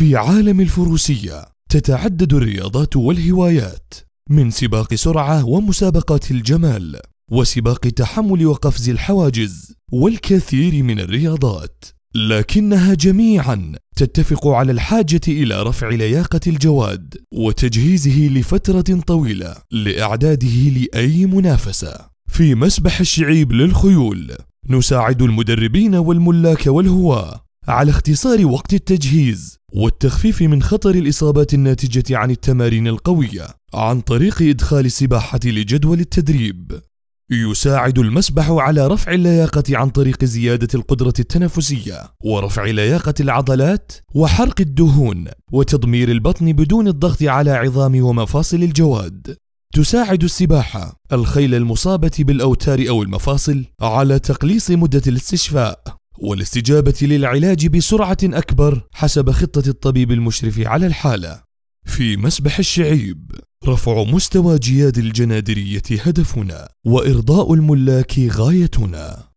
في عالم الفروسية تتعدد الرياضات والهوايات من سباق سرعة ومسابقات الجمال وسباق تحمل وقفز الحواجز والكثير من الرياضات لكنها جميعا تتفق على الحاجة إلى رفع لياقة الجواد وتجهيزه لفترة طويلة لإعداده لأي منافسة في مسبح الشعيب للخيول نساعد المدربين والملاك والهواة على اختصار وقت التجهيز والتخفيف من خطر الإصابات الناتجة عن التمارين القوية عن طريق إدخال السباحة لجدول التدريب. يساعد المسبح على رفع اللياقة عن طريق زيادة القدرة التنفسية ورفع لياقة العضلات وحرق الدهون وتضمير البطن بدون الضغط على عظام ومفاصل الجواد. تساعد السباحة الخيل المصابة بالأوتار أو المفاصل على تقليص مدة الاستشفاء والاستجابة للعلاج بسرعة أكبر حسب خطة الطبيب المشرف على الحالة. في مسبح الشعيب رفع مستوى جياد الجنادرية هدفنا وإرضاء الملاك غايتنا